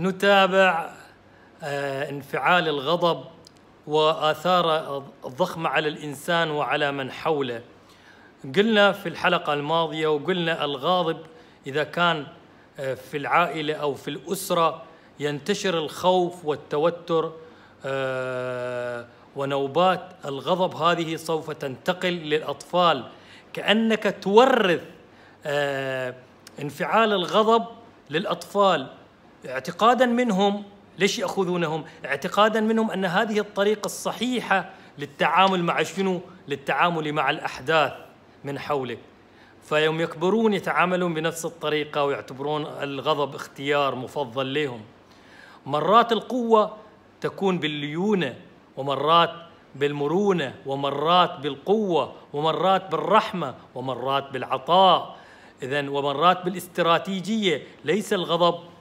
نتابع آه، انفعال الغضب واثاره الضخمه على الانسان وعلى من حوله قلنا في الحلقه الماضيه وقلنا الغاضب اذا كان آه، في العائله او في الاسره ينتشر الخوف والتوتر آه، ونوبات الغضب هذه سوف تنتقل للاطفال كانك تورث انفعال الغضب للاطفال اعتقادا منهم ليش ياخذونهم؟ اعتقادا منهم ان هذه الطريقه الصحيحه للتعامل مع شنو؟ للتعامل مع الاحداث من حولك. فيوم يكبرون يتعاملون بنفس الطريقه ويعتبرون الغضب اختيار مفضل لهم. مرات القوه تكون بالليونه ومرات بالمرونه ومرات بالقوه ومرات بالرحمه ومرات بالعطاء. اذا ومرات بالاستراتيجيه ليس الغضب